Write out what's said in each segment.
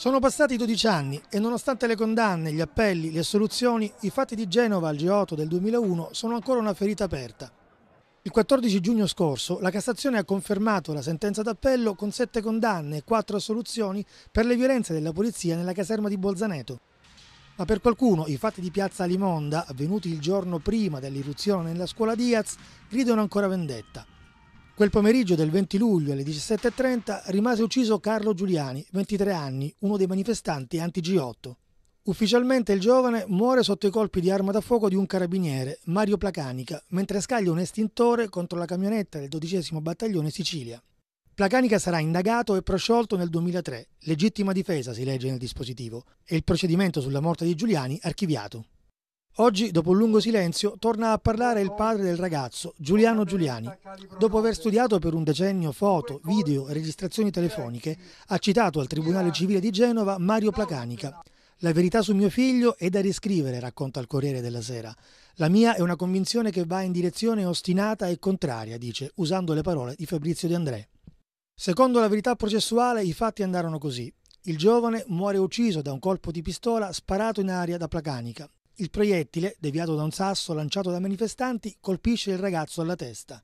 Sono passati 12 anni e nonostante le condanne, gli appelli, le assoluzioni, i fatti di Genova al G8 del 2001 sono ancora una ferita aperta. Il 14 giugno scorso la Cassazione ha confermato la sentenza d'appello con sette condanne e quattro assoluzioni per le violenze della polizia nella caserma di Bolzaneto. Ma per qualcuno i fatti di Piazza Limonda, avvenuti il giorno prima dell'irruzione nella scuola Diaz, gridano ancora vendetta. Quel pomeriggio del 20 luglio alle 17.30 rimase ucciso Carlo Giuliani, 23 anni, uno dei manifestanti anti-G8. Ufficialmente il giovane muore sotto i colpi di arma da fuoco di un carabiniere, Mario Placanica, mentre scaglia un estintore contro la camionetta del 12 Battaglione Sicilia. Placanica sarà indagato e prosciolto nel 2003, legittima difesa si legge nel dispositivo, e il procedimento sulla morte di Giuliani archiviato. Oggi, dopo un lungo silenzio, torna a parlare il padre del ragazzo, Giuliano Giuliani. Dopo aver studiato per un decennio foto, video e registrazioni telefoniche, ha citato al Tribunale Civile di Genova Mario Placanica. La verità su mio figlio è da riscrivere, racconta il Corriere della Sera. La mia è una convinzione che va in direzione ostinata e contraria, dice, usando le parole di Fabrizio De André. Secondo la verità processuale, i fatti andarono così. Il giovane muore ucciso da un colpo di pistola sparato in aria da Placanica. Il proiettile, deviato da un sasso lanciato da manifestanti, colpisce il ragazzo alla testa.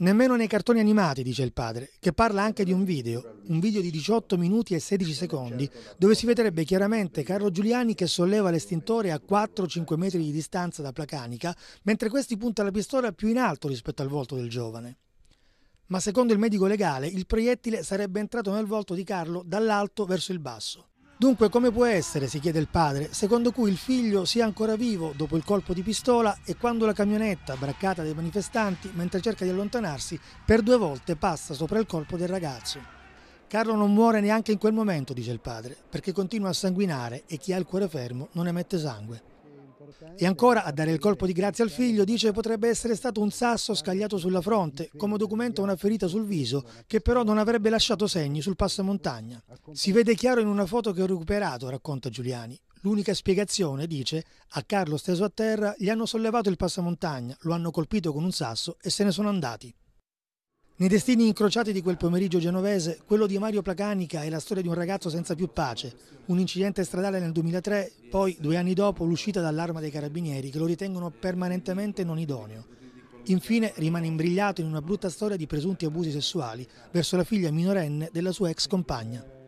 Nemmeno nei cartoni animati, dice il padre, che parla anche di un video, un video di 18 minuti e 16 secondi, dove si vedrebbe chiaramente Carlo Giuliani che solleva l'estintore a 4-5 metri di distanza da Placanica, mentre questi punta la pistola più in alto rispetto al volto del giovane. Ma secondo il medico legale, il proiettile sarebbe entrato nel volto di Carlo dall'alto verso il basso. Dunque come può essere, si chiede il padre, secondo cui il figlio sia ancora vivo dopo il colpo di pistola e quando la camionetta, braccata dai manifestanti, mentre cerca di allontanarsi, per due volte passa sopra il corpo del ragazzo. Carlo non muore neanche in quel momento, dice il padre, perché continua a sanguinare e chi ha il cuore fermo non emette sangue. E ancora, a dare il colpo di grazia al figlio, dice che potrebbe essere stato un sasso scagliato sulla fronte, come documenta una ferita sul viso, che però non avrebbe lasciato segni sul passamontagna. Si vede chiaro in una foto che ho recuperato, racconta Giuliani. L'unica spiegazione, dice, a Carlo steso a terra gli hanno sollevato il passamontagna, lo hanno colpito con un sasso e se ne sono andati. Nei destini incrociati di quel pomeriggio genovese, quello di Mario Placanica è la storia di un ragazzo senza più pace, un incidente stradale nel 2003, poi due anni dopo l'uscita dall'arma dei carabinieri che lo ritengono permanentemente non idoneo. Infine rimane imbrigliato in una brutta storia di presunti abusi sessuali verso la figlia minorenne della sua ex compagna.